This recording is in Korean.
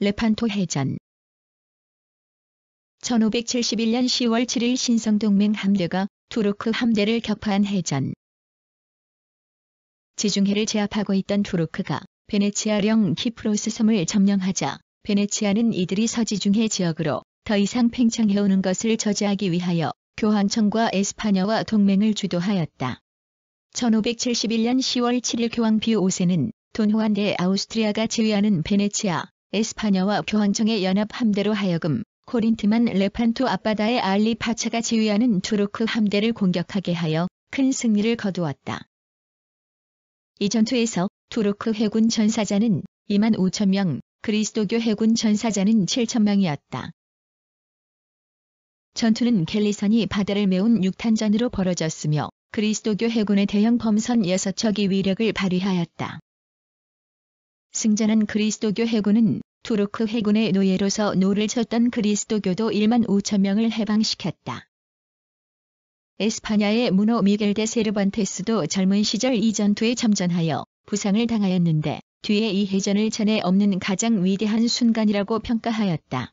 레판토 해전 1571년 10월 7일 신성동맹 함대가 투르크 함대를 격파한 해전 지중해를 제압하고 있던 투르크가 베네치아령 키프로스 섬을 점령하자 베네치아는 이들이 서지중해 지역으로 더 이상 팽창해오는 것을 저지하기 위하여 교황청과 에스파냐와 동맹을 주도하였다. 1571년 10월 7일 교황 비오세는 돈호한 대 아우스트리아가 지휘하는 베네치아 에스파냐와 교황청의 연합 함대로 하여금 코린트만 레판토 앞바다의 알리파차가 지휘하는 투르크 함대를 공격하게 하여 큰 승리를 거두었다. 이 전투에서 투르크 해군 전사자는 2만 5천 명, 그리스도교 해군 전사자는 7천 명이었다. 전투는 켈리선이 바다를 메운 육탄전으로 벌어졌으며 그리스도교 해군의 대형 범선 6척이 위력을 발휘하였다. 승전한 그리스도교 해군은 투르크 해군의 노예로서 노를 쳤던 그리스도교도 1만 5천 명을 해방시켰다. 에스파냐의 문호 미겔 데 세르반테스도 젊은 시절 이 전투에 참전하여 부상을 당하였는데 뒤에 이 해전을 전에 없는 가장 위대한 순간이라고 평가하였다.